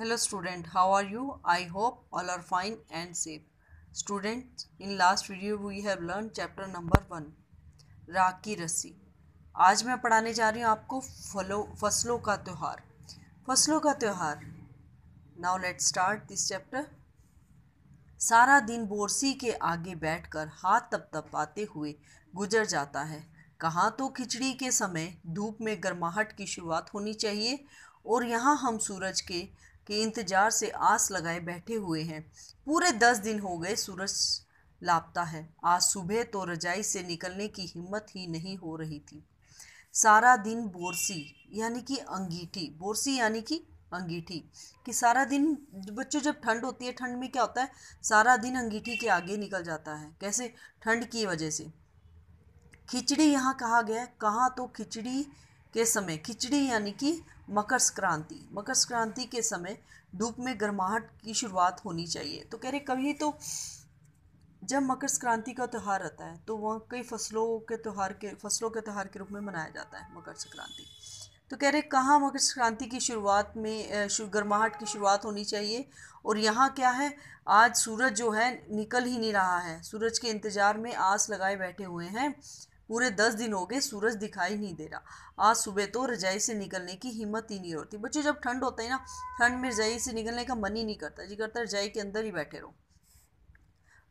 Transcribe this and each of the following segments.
Hello student how are you I hope all are fine and safe student in last video we have learn chapter number one राग की रस्सी आज मैं पढ़ाने जा रही हूँ आपको फलों फसलों का त्यौहार फसलों का त्यौहार now let start this chapter सारा दिन बोरसी के आगे बैठकर हाथ तप तपाते हुए गुजर जाता है कहाँ तो खिचड़ी के समय धूप में गर्माहट की शुरुआत होनी चाहिए और यहाँ हम सूरज के के इंतजार से आस लगाए बैठे हुए हैं पूरे दस दिन हो गए सूरज लापता है आज सुबह तो रजाई से निकलने की हिम्मत ही नहीं हो रही थी सारा दिन बोरसी यानी कि अंगीठी बोरसी यानी कि अंगीठी कि सारा दिन बच्चों जब ठंड होती है ठंड में क्या होता है सारा दिन अंगीठी के आगे निकल जाता है कैसे ठंड की वजह से खिचड़ी यहाँ कहा गया है कहाँ तो खिचड़ी के समय खिचड़ी यानी कि मकर संक्रांति मकर संक्रांति के समय धूप में गर्माहट की शुरुआत होनी चाहिए तो कह रहे कभी तो जब मकर संक्रांति का त्यौहार आता है तो वह कई फसलों के त्यौहार के फसलों के त्यौहार के रूप में मनाया जाता है मकर संक्रांति तो कह रहे कहाँ मकर संक्रांति की शुरुआत में गर्माहट की शुरुआत होनी चाहिए और यहाँ क्या है आज सूरज जो है निकल ही नहीं रहा है सूरज के इंतज़ार में आस लगाए बैठे हुए हैं पूरे दस दिन हो गए सूरज दिखाई नहीं दे रहा आज सुबह तो रजाई से निकलने की हिम्मत ही नहीं होती बच्चे जब ठंड होता है ना ठंड में रजाई से निकलने का मन ही नहीं करता जी करता रजाई के अंदर ही बैठे रहो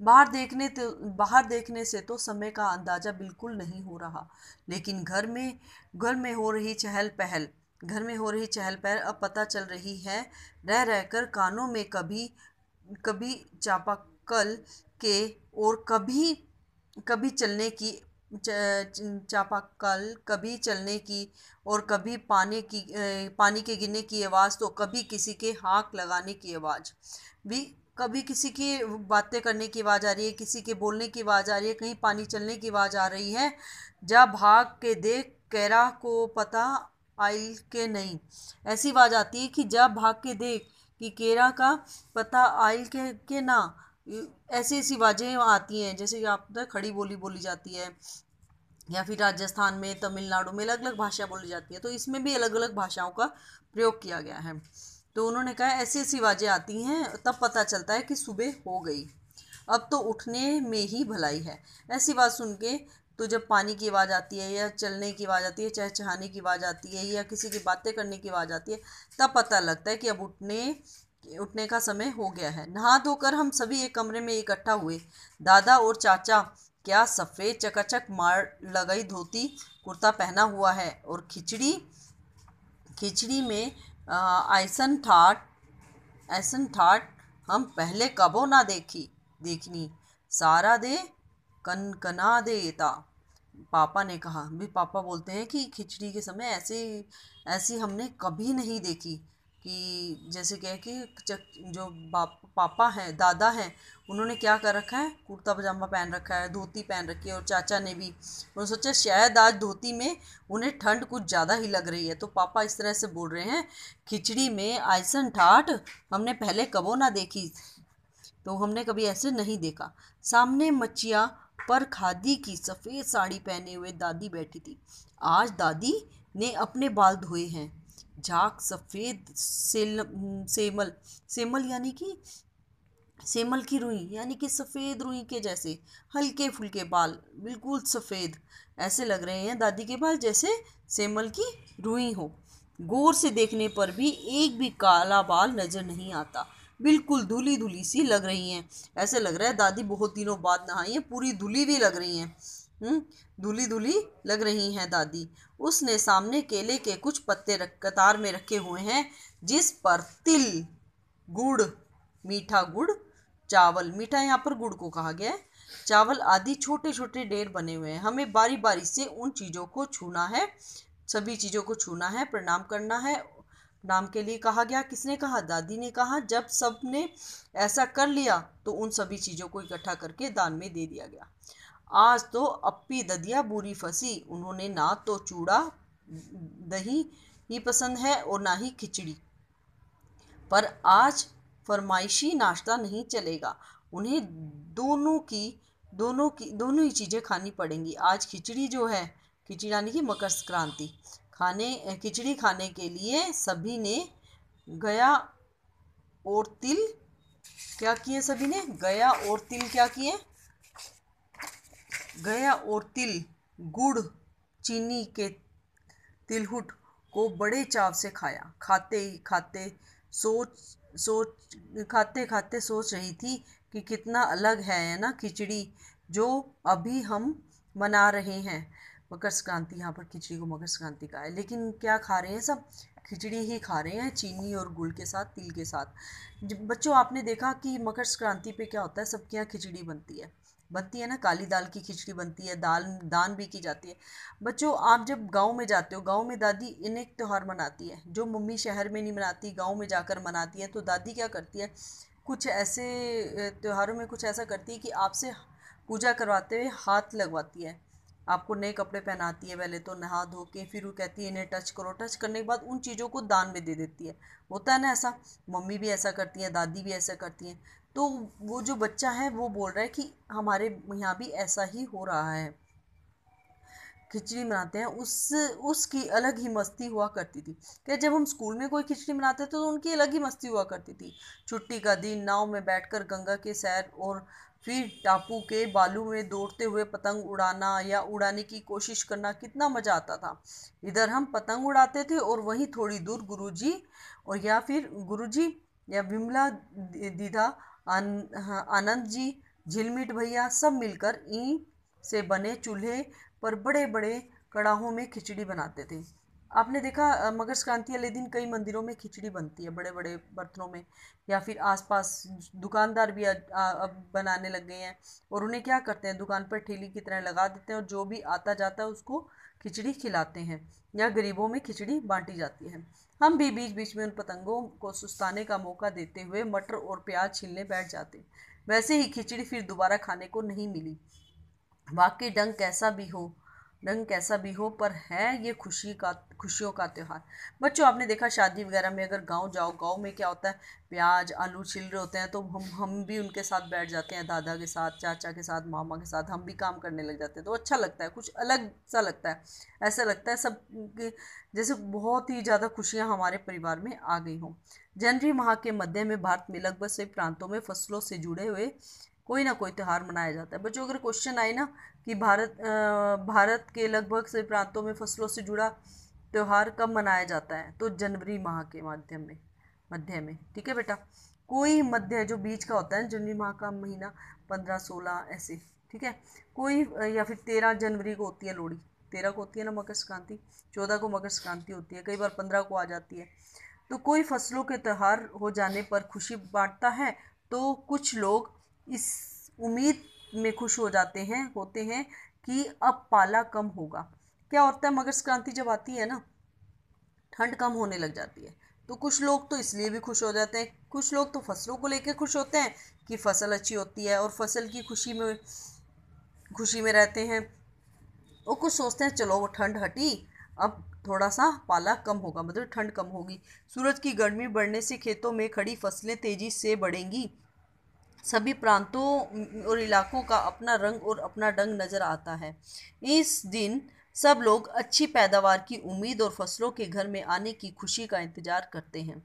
बाहर देखने तो बाहर देखने से तो समय का अंदाज़ा बिल्कुल नहीं हो रहा लेकिन घर में घर में हो रही चहल पहल घर में हो रही चहल पहल अब पता चल रही है रह रहकर कानों में कभी कभी चापाकल के और कभी कभी चलने की चापाकल कभी चलने की और कभी पानी की पानी के गिरने की आवाज़ तो कभी किसी के हाँक लगाने की आवाज़ भी कभी किसी की बातें करने की आवाज़ आ रही है किसी के बोलने की आवाज़ आ रही है कहीं पानी चलने की आवाज़ आ रही है जा भाग के देख कैरा को पता आई के नहीं ऐसी आवाज़ आती है कि जा भाग के देख कि केरा का पता आयल के, के ना ऐसी ऐसी वाजें आती हैं जैसे कि आप खड़ी बोली बोली जाती है या फिर राजस्थान में तमिलनाडु में अलग अलग भाषा बोली जाती है तो इसमें भी अलग अलग भाषाओं का प्रयोग किया गया है तो उन्होंने कहा ऐसी ऐसी वाजें आती हैं तब पता चलता है कि सुबह हो गई अब तो उठने में ही भलाई है ऐसी बात सुन के तो जब पानी की आवाज़ आती है या चलने की आवाज़ आती है चाहे चहाने की आवाज़ आती है या किसी की बातें करने की आवाज़ आती है तब पता लगता है कि अब उठने उठने का समय हो गया है नहा धोकर हम सभी एक कमरे में इकट्ठा हुए दादा और चाचा क्या सफ़ेद चकाचक मार लगाई धोती कुर्ता पहना हुआ है और खिचड़ी खिचड़ी में ऐसन ठाट ऐसन ठाट हम पहले कबो ना देखी देखनी सारा दे कन कना देता पापा ने कहा भी पापा बोलते हैं कि खिचड़ी के समय ऐसे ऐसी हमने कभी नहीं देखी कि जैसे कह कि जो बाप पापा हैं दादा हैं उन्होंने क्या कर रखा है कुर्ता पजामा पहन रखा है धोती पहन रखी है और चाचा ने भी उन्होंने सोचा शायद आज धोती में उन्हें ठंड कुछ ज़्यादा ही लग रही है तो पापा इस तरह से बोल रहे हैं खिचड़ी में आयसन ठाट हमने पहले कबो ना देखी तो हमने कभी ऐसे नहीं देखा सामने मच्छिया पर खादी की सफ़ेद साड़ी पहने हुए दादी बैठी थी आज दादी ने अपने बाल धोए हैं झाक सफ़ेद सेल हम्म, सेमल सेमल यानी कि सेमल की रुई यानी कि सफ़ेद रुई के जैसे हल्के फुलके बाल बिल्कुल सफ़ेद ऐसे लग रहे हैं दादी के बाल जैसे सेमल की रुई हो गौर से देखने पर भी एक भी काला बाल नज़र नहीं आता बिल्कुल धुली धुली सी लग रही हैं ऐसे लग रहा है दादी बहुत दिनों बाद नहाई है पूरी धुली भी लग रही हैं हम्म, धुली धुली लग रही हैं दादी उसने सामने केले के कुछ पत्ते रख कतार में रखे हुए हैं जिस पर तिल गुड़ मीठा गुड़ चावल मीठा यहाँ पर गुड़ को कहा गया है चावल आदि छोटे छोटे ढेर बने हुए हैं हमें बारी बारी से उन चीज़ों को छूना है सभी चीज़ों को छूना है प्रणाम करना है नाम के लिए कहा गया किसने कहा दादी ने कहा जब सब ने ऐसा कर लिया तो उन सभी चीज़ों को इकट्ठा करके दान में दे दिया गया आज तो अप्पी ददिया बुरी फंसी उन्होंने ना तो चूड़ा दही ही पसंद है और ना ही खिचड़ी पर आज फरमाइशी नाश्ता नहीं चलेगा उन्हें दोनों की दोनों की दोनों ही चीज़ें खानी पड़ेंगी आज खिचड़ी जो है खिचड़ी यानी कि मकर संक्रांति खाने खिचड़ी खाने के लिए सभी ने गया और तिल क्या किए सभी ने गया और तिल क्या किए गया और तिल गुड़ चीनी के तिलहुट को बड़े चाव से खाया खाते ही खाते सोच सोच खाते खाते सोच रही थी कि कितना अलग है ना खिचड़ी जो अभी हम मना रहे हैं मकर संक्रांति यहाँ पर खिचड़ी को मकर संक्रांति का है लेकिन क्या खा रहे हैं सब खिचड़ी ही खा रहे हैं चीनी और गुड़ के साथ तिल के साथ बच्चों आपने देखा कि मकर संक्रांति पे क्या होता है सबके यहाँ खिचड़ी बनती है बनती है ना काली दाल की खिचड़ी बनती है दाल दान भी की जाती है बच्चों आप जब गांव में जाते हो गांव में दादी अनेक त्यौहार मनाती है जो मम्मी शहर में नहीं मनाती गांव में जाकर मनाती है तो दादी क्या करती है कुछ ऐसे त्यौहारों में कुछ ऐसा करती है कि आपसे पूजा करवाते हुए हाथ लगवाती है आपको नए कपड़े पहनाती है पहले तो नहा धो के फिर वो कहती है इन्हें टच करो टच करने के बाद उन चीज़ों को दान में दे देती है होता है ना ऐसा मम्मी भी ऐसा करती हैं दादी भी ऐसा करती हैं तो वो जो बच्चा है वो बोल रहा है कि हमारे यहाँ भी ऐसा ही हो रहा है खिचड़ी बनाते हैं उस उसकी अलग ही मस्ती हुआ करती थी क्या जब हम स्कूल में कोई खिचड़ी बनाते थे तो उनकी अलग ही मस्ती हुआ करती थी छुट्टी का दिन नाव में बैठकर गंगा के सैर और फिर टापू के बालू में दौड़ते हुए पतंग उड़ाना या उड़ाने की कोशिश करना कितना मज़ा आता था इधर हम पतंग उड़ाते थे और वहीं थोड़ी दूर गुरुजी और या फिर गुरुजी या विमला दीदा हाँ, आनंद जी झिलमिट भैया सब मिलकर ई से बने चूल्हे पर बड़े बड़े कड़ाहों में खिचड़ी बनाते थे आपने देखा मकर संक्रांति वाले दिन कई मंदिरों में खिचड़ी बनती है बड़े बड़े बर्तनों में या फिर आसपास दुकानदार भी अब बनाने लग गए हैं और उन्हें क्या करते हैं दुकान पर ठेली की तरह लगा देते हैं और जो भी आता जाता है उसको खिचड़ी खिलाते हैं या गरीबों में खिचड़ी बांटी जाती है हम भी बीच बीच में उन पतंगों को सुस्ताने का मौका देते हुए मटर और प्याज छीलने बैठ जाते वैसे ही खिचड़ी फिर दोबारा खाने को नहीं मिली वाकई डंग कैसा भी हो रंग कैसा भी हो पर है ये खुशी का खुशियों का त्यौहार बच्चों आपने देखा शादी वगैरह में अगर गांव जाओ गांव में क्या होता है प्याज आलू छिल रहे होते हैं तो हम हम भी उनके साथ बैठ जाते हैं दादा के साथ चाचा के साथ मामा के साथ हम भी काम करने लग जाते हैं तो अच्छा लगता है कुछ अलग सा लगता है ऐसा लगता है सब जैसे बहुत ही ज़्यादा खुशियाँ हमारे परिवार में आ गई हों जनवरी माह के मध्य में भारत में लगभग सभी प्रांतों में फसलों से जुड़े हुए कोई ना कोई त्यौहार मनाया जाता है बच्चों अगर क्वेश्चन आए ना कि भारत आ, भारत के लगभग सभी प्रांतों में फसलों से जुड़ा त्यौहार कब मनाया जाता है तो जनवरी माह के माध्यम में मध्य में ठीक है बेटा कोई मध्य जो बीच का होता है जनवरी माह का महीना पंद्रह सोलह ऐसे ठीक है कोई या फिर तेरह जनवरी को होती है लोहड़ी तेरह को होती है ना मकर संक्रांति चौदह को मकर संक्रांति होती है कई बार पंद्रह को आ जाती है तो कोई फसलों के त्यौहार हो जाने पर खुशी बांटता है तो कुछ लोग इस उम्मीद में खुश हो जाते हैं होते हैं कि अब पाला कम होगा क्या होता है मकर संक्रांति जब आती है ना ठंड कम होने लग जाती है तो कुछ लोग तो इसलिए भी खुश हो जाते हैं कुछ लोग तो फसलों को लेकर खुश होते हैं कि फसल अच्छी होती है और फसल की खुशी में खुशी में रहते हैं और कुछ सोचते हैं चलो वो ठंड हटी अब थोड़ा सा पाला कम होगा मतलब ठंड कम होगी सूरज की गर्मी बढ़ने से खेतों में खड़ी फसलें तेज़ी से बढ़ेंगी सभी प्रांतों और इलाकों का अपना रंग और अपना डंग नज़र आता है इस दिन सब लोग अच्छी पैदावार की उम्मीद और फसलों के घर में आने की खुशी का इंतजार करते हैं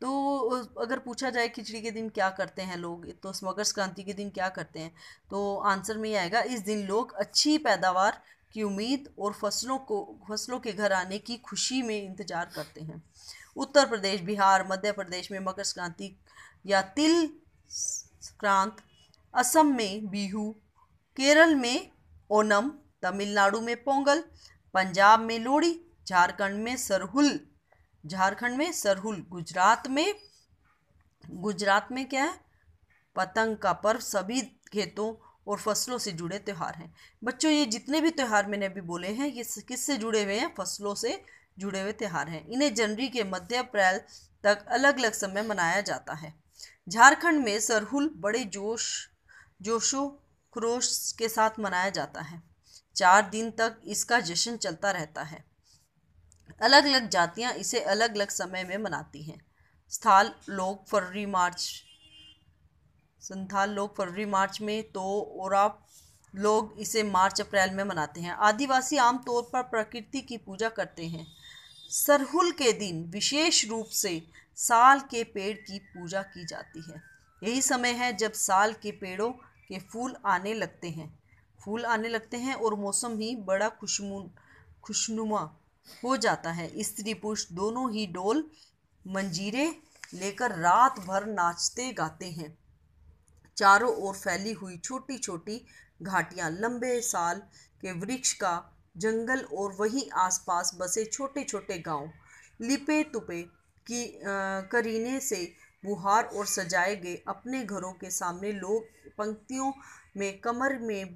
तो अगर पूछा जाए खिचड़ी के दिन क्या करते हैं लोग तो मकर संक्रांति के दिन क्या करते हैं तो आंसर में ये आएगा इस दिन लोग अच्छी पैदावार की उम्मीद और फसलों को फसलों के घर आने की खुशी में इंतजार करते हैं उत्तर प्रदेश बिहार मध्य प्रदेश में मकर संक्रांति या तिल संक्रांत असम में बिहू केरल में ओनम तमिलनाडु में पोंगल पंजाब में लोहड़ी झारखंड में सरहुल झारखंड में सरहुल गुजरात में गुजरात में क्या है पतंग का पर्व सभी खेतों और फसलों से जुड़े त्यौहार हैं बच्चों ये जितने भी त्यौहार मैंने अभी बोले हैं ये किससे जुड़े हुए हैं फसलों से जुड़े हुए त्यौहार हैं इन्हें जनवरी के मध्य अप्रैल तक अलग अलग समय मनाया जाता है झारखंड में सरहुल बड़े जोश जोशो खरोश के साथ मनाया जाता है चार दिन तक इसका जश्न चलता रहता है अलग अलग जातियां इसे अलग अलग समय में मनाती हैं स्थाल लोग फरवरी मार्च संथाल लोग फरवरी मार्च में तो आप लोग इसे मार्च अप्रैल में मनाते हैं आदिवासी आमतौर पर प्रकृति की पूजा करते हैं सरहुल के दिन विशेष रूप से साल के पेड़ की पूजा की जाती है यही समय है जब साल के पेड़ों के फूल आने लगते हैं फूल आने लगते हैं और मौसम ही बड़ा खुशमू खुशनुमा हो जाता है स्त्री पुरुष दोनों ही डोल मंजीरे लेकर रात भर नाचते गाते हैं चारों ओर फैली हुई छोटी छोटी घाटियाँ लंबे साल के वृक्ष का जंगल और वहीं आसपास बसे छोटे छोटे गांव लिपे तुपे की करीने से बुहार और सजाए गए अपने घरों के सामने लोग पंक्तियों में कमर में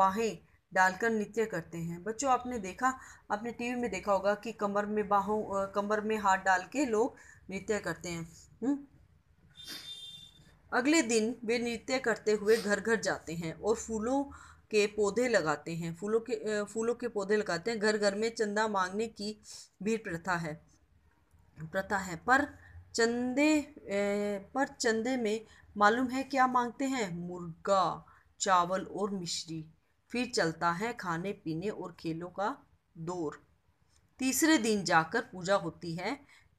बाहें डालकर नृत्य करते हैं बच्चों आपने देखा आपने टीवी में देखा होगा कि कमर में बाहों कमर में हाथ डाल के लोग नृत्य करते हैं हुँ? हम्म? अगले दिन वे नृत्य करते हुए घर घर जाते हैं और फूलों के पौधे लगाते हैं फूलों के फूलों के पौधे लगाते हैं घर घर में चंदा मांगने की भी प्रथा है प्रथा है पर चंदे पर चंदे में मालूम है क्या मांगते हैं मुर्गा चावल और मिश्री फिर चलता है खाने पीने और खेलों का दौर तीसरे दिन जाकर पूजा होती है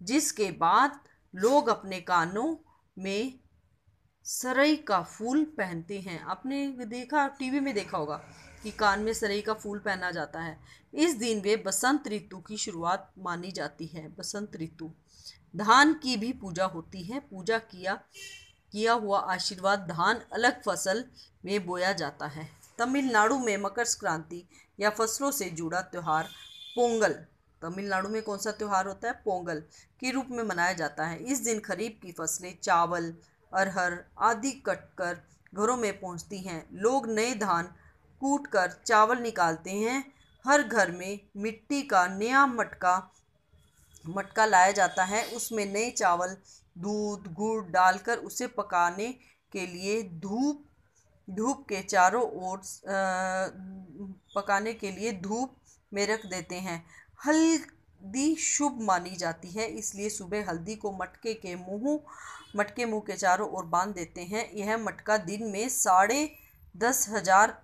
जिसके बाद लोग अपने कानों में सरई का फूल पहनते हैं आपने देखा टीवी में देखा होगा कि कान में सरई का फूल पहना जाता है इस दिन वे बसंत ऋतु की शुरुआत मानी जाती है बसंत ऋतु धान की भी पूजा होती है पूजा किया किया हुआ आशीर्वाद धान अलग फसल में बोया जाता है तमिलनाडु में मकर संक्रांति या फसलों से जुड़ा त्यौहार पोंगल तमिलनाडु में कौन सा त्यौहार होता है पोंगल के रूप में मनाया जाता है इस दिन खरीफ की फसलें चावल अरहर आदि कटकर घरों में पहुंचती हैं लोग नए धान कूटकर चावल निकालते हैं हर घर में मिट्टी का नया मटका मटका लाया जाता है उसमें नए चावल दूध गुड़ डालकर उसे पकाने के लिए धूप धूप के चारों ओर पकाने के लिए धूप में रख देते हैं हल्दी शुभ मानी जाती है इसलिए सुबह हल्दी को मटके के मुँह मटके मुंह के चारों ओर बांध देते हैं यह मटका दिन में साढ़े दस हजार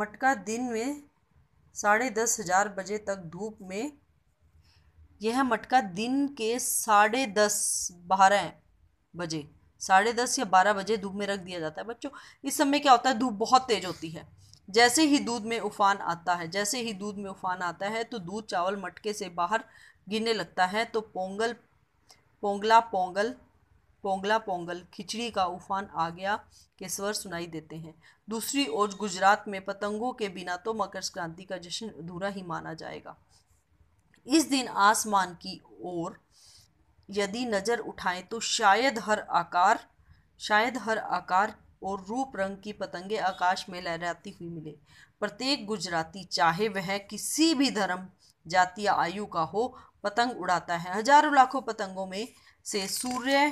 मटका दिन में साढ़े दस हजार बजे तक धूप में यह मटका दिन के साढ़े दस बारह बजे साढ़े दस या बारह बजे धूप में रख दिया जाता है बच्चों इस समय क्या होता है धूप बहुत तेज़ होती है जैसे ही दूध में उफान आता है जैसे ही दूध में उफान आता है तो दूध चावल मटके से बाहर गिरने लगता है तो पोंगल पोंगला पोंगल पोंगला पोंगल खिचड़ी का उफान आ गया के स्वर सुनाई देते हैं दूसरी ओर गुजरात में पतंगों के बिना तो मकर संक्रांति का जश्न अधूरा ही माना जाएगा इस दिन आसमान की ओर यदि नज़र उठाएं तो शायद हर आकार शायद हर आकार और रूप रंग की पतंगे आकाश में लहराती हुई मिले प्रत्येक गुजराती चाहे वह किसी भी धर्म जाति या आयु का हो पतंग उड़ाता है हजारों लाखों पतंगों में से सूर्य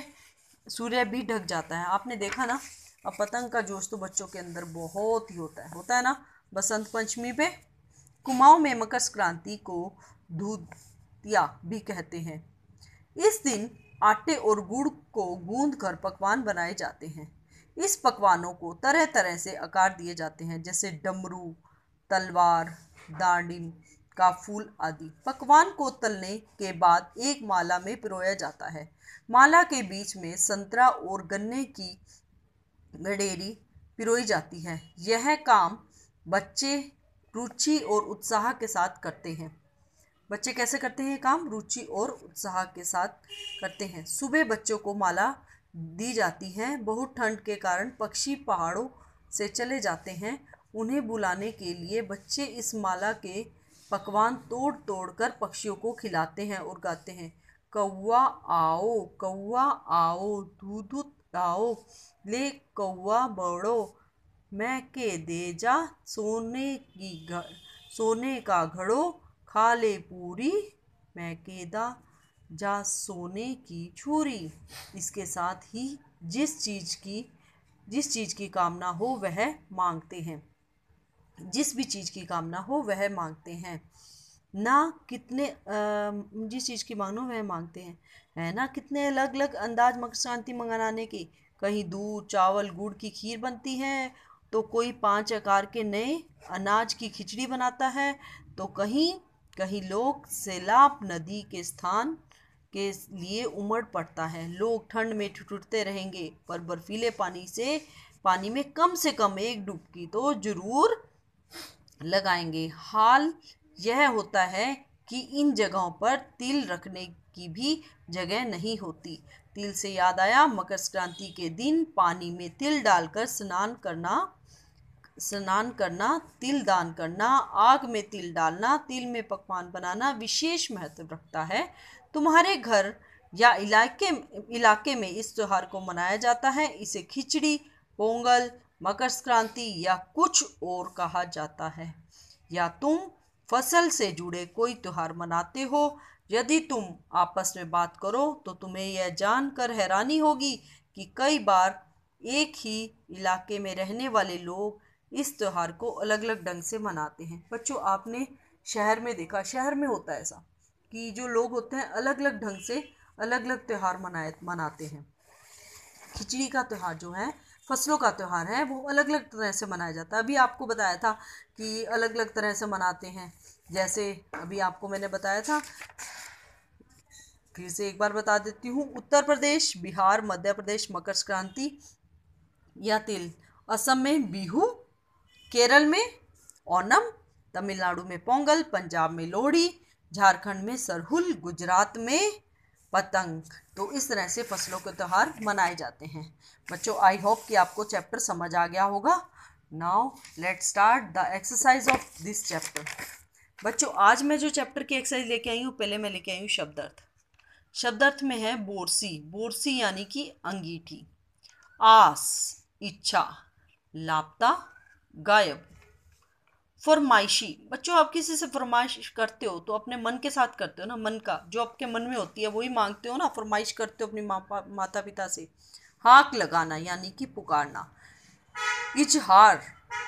सूर्य भी ढक जाता है आपने देखा ना अब पतंग का जोश तो बच्चों के अंदर बहुत ही होता है होता है ना बसंत पंचमी पे कुमाऊं में मकर संक्रांति को धूतिया भी कहते हैं इस दिन आटे और गुड़ को गूंद कर पकवान बनाए जाते हैं इस पकवानों को तरह तरह से आकार दिए जाते हैं जैसे डमरू तलवार दांडिम का फूल आदि पकवान को तलने के बाद एक माला में पिरोया जाता है माला के बीच में संतरा और गन्ने की गडेरी पिरोई जाती है यह काम बच्चे रुचि और उत्साह के साथ करते हैं बच्चे कैसे करते हैं काम रुचि और उत्साह के साथ करते हैं सुबह बच्चों को माला दी जाती है बहुत ठंड के कारण पक्षी पहाड़ों से चले जाते हैं उन्हें बुलाने के लिए बच्चे इस माला के पकवान तोड़ तोड़ कर पक्षियों को खिलाते हैं और गाते हैं कौआ आओ कौआ आओ दूध आओ ले कौआ बड़ो मैं के दे जा सोने की घर सोने का घड़ो खा ले पूरी मैं के दा जा सोने की छुरी इसके साथ ही जिस चीज़ की जिस चीज़ की कामना हो वह मांगते हैं जिस भी चीज़ की कामना हो वह मांगते हैं ना कितने जिस चीज़ की मांगना हो वह मांगते हैं है ना कितने अलग अलग अंदाज मकर शांति मंगाने की कहीं दूध चावल गुड़ की खीर बनती है तो कोई पांच आकार के नए अनाज की खिचड़ी बनाता है तो कहीं कहीं लोग सैलाब नदी के स्थान के लिए उमड़ पड़ता है लोग ठंड में ठुठुरते रहेंगे पर बर्फीले पानी से पानी में कम से कम एक डुबकी तो ज़रूर लगाएंगे हाल यह होता है कि इन जगहों पर तिल रखने की भी जगह नहीं होती तिल से याद आया मकर संक्रांति के दिन पानी में तिल डालकर स्नान करना स्नान करना तिल दान करना आग में तिल डालना तिल में पकवान बनाना विशेष महत्व रखता है तुम्हारे घर या इलाके इलाके में इस त्यौहार को मनाया जाता है इसे खिचड़ी पोंगल मकर संक्रांति या कुछ और कहा जाता है या तुम फसल से जुड़े कोई त्यौहार मनाते हो यदि तुम आपस में बात करो तो तुम्हें यह जानकर हैरानी होगी कि कई बार एक ही इलाके में रहने वाले लोग इस त्यौहार को अलग अलग ढंग से मनाते हैं बच्चों आपने शहर में देखा शहर में होता है ऐसा कि जो लोग होते हैं अलग अलग ढंग से अलग अलग त्यौहार मनाए मनाते हैं खिचड़ी का त्यौहार जो है फसलों का त्यौहार है वो अलग अलग तरह से मनाया जाता है अभी आपको बताया था कि अलग अलग तरह से मनाते हैं जैसे अभी आपको मैंने बताया था फिर से एक बार बता देती हूँ उत्तर प्रदेश बिहार मध्य प्रदेश मकर संक्रांति या तिल असम में बिहू केरल में ओनम तमिलनाडु में पोंगल पंजाब में लोहड़ी झारखंड में सरहुल गुजरात में पतंग तो इस तरह से फसलों के त्यौहार मनाए जाते हैं बच्चों आई होप कि आपको चैप्टर समझ आ गया होगा now let start the exercise of this chapter बच्चों आज मैं जो चैप्टर की एक्सरसाइज लेके आई हूँ पहले मैं लेके आई हूँ शब्द अर्थ शब्द अर्थ में है बोरसी बोरसी यानी कि अंगीठी आस इच्छा लापता गायब फरमाइशी बच्चों आप किसी से फरमाइश करते हो तो अपने मन के साथ करते हो ना मन का जो आपके मन में होती है वही मांगते हो ना फरमाइश करते हो अपने माता पिता से हाक लगाना यानी कि पुकारना इजहार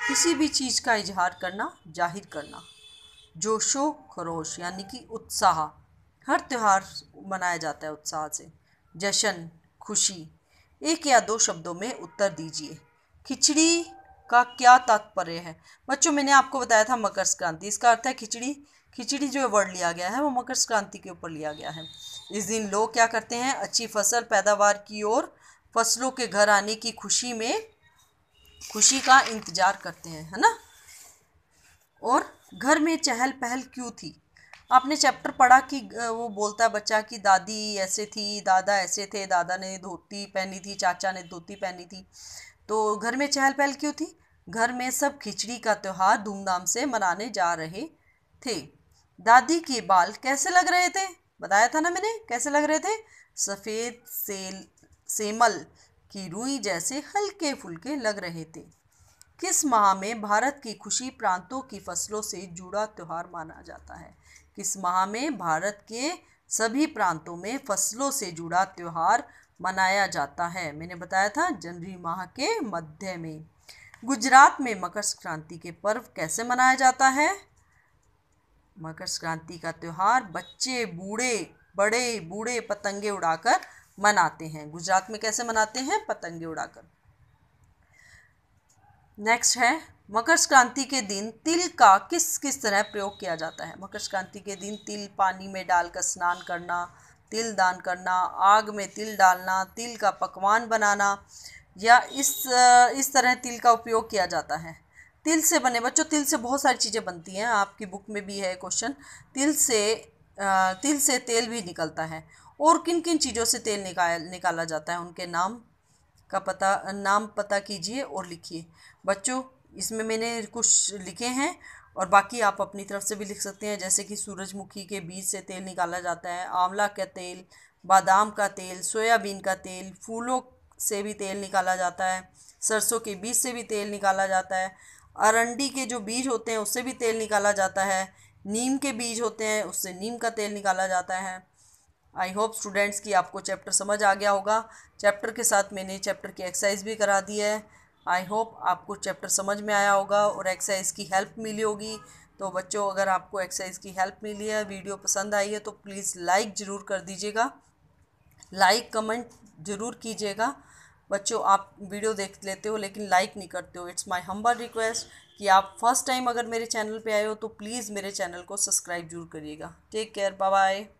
किसी भी चीज़ का इजहार करना जाहिर करना जोशो खरोश यानी कि उत्साह हर त्यौहार मनाया जाता है उत्साह से जश्न खुशी एक या दो शब्दों में उत्तर दीजिए खिचड़ी का क्या तात्पर्य है बच्चों मैंने आपको बताया था मकर संक्रांति इसका अर्थ है खिचड़ी खिचड़ी जो वर्ड लिया गया है वो मकर संक्रांति के ऊपर लिया गया है इस दिन लोग क्या करते हैं अच्छी फसल पैदावार की ओर फसलों के घर आने की खुशी में खुशी का इंतजार करते हैं है ना और घर में चहल पहल क्यों थी आपने चैप्टर पढ़ा कि वो बोलता है बच्चा कि दादी ऐसे थी दादा ऐसे थे दादा ने धोती पहनी थी चाचा ने धोती पहनी थी तो घर में चहल पहल क्यों थी घर में सब खिचड़ी का त्यौहार धूमधाम से मनाने जा रहे थे दादी के बाल कैसे लग रहे थे बताया था ना मैंने कैसे लग रहे थे सफ़ेद सेल सेमल की रुई जैसे हल्के फुलके लग रहे थे किस माह में भारत की खुशी प्रांतों की फसलों से जुड़ा त्यौहार माना जाता है किस माह में भारत के सभी प्रांतों में फसलों से जुड़ा त्यौहार मनाया जाता है मैंने बताया था जनवरी माह के मध्य में गुजरात में मकर संक्रांति के पर्व कैसे मनाया जाता है मकर संक्रांति का त्यौहार बच्चे बूढ़े बड़े बूढ़े पतंगे उड़ाकर मनाते हैं गुजरात में कैसे मनाते हैं पतंगे उड़ाकर नेक्स्ट है मकर संक्रांति के दिन तिल का किस किस तरह प्रयोग किया जाता है मकर संक्रांति के दिन तिल पानी में डालकर स्नान करना तिल दान करना आग में तिल डालना तिल का पकवान बनाना या इस इस तरह तिल का उपयोग किया जाता है तिल से बने बच्चों तिल से बहुत सारी चीज़ें बनती हैं आपकी बुक में भी है क्वेश्चन तिल से तिल से तेल भी निकलता है और किन किन चीज़ों से तेल निकाल निकाला जाता है उनके नाम का पता नाम पता कीजिए और लिखिए बच्चों इसमें मैंने कुछ लिखे हैं और बाकी आप अपनी तरफ से भी लिख सकते हैं जैसे कि सूरजमुखी के बीज से तेल निकाला जाता है आंवला का तेल बादाम का तेल सोयाबीन का तेल फूलों से भी तेल निकाला जाता है सरसों के बीज से भी तेल निकाला जाता है अरंडी के जो बीज होते हैं उससे भी तेल निकाला जाता है नीम के बीज होते हैं उससे नीम का तेल निकाला जाता है आई होप स्टूडेंट्स कि आपको चैप्टर समझ आ गया होगा चैप्टर के साथ मैंने चैप्टर की एक्सरसाइज भी करा दी है आई होप आपको चैप्टर समझ में आया होगा और एक्सरसाइज की हेल्प मिली होगी तो बच्चों अगर आपको एक्सरसाइज की हेल्प मिली है वीडियो पसंद आई है तो प्लीज़ लाइक ज़रूर कर दीजिएगा लाइक कमेंट ज़रूर कीजिएगा बच्चों आप वीडियो देख लेते हो लेकिन लाइक नहीं करते हो इट्स माय हम्बल रिक्वेस्ट कि आप फर्स्ट टाइम अगर मेरे चैनल पे आए हो तो प्लीज़ मेरे चैनल को सब्सक्राइब जरूर करिएगा टेक केयर बाय बाय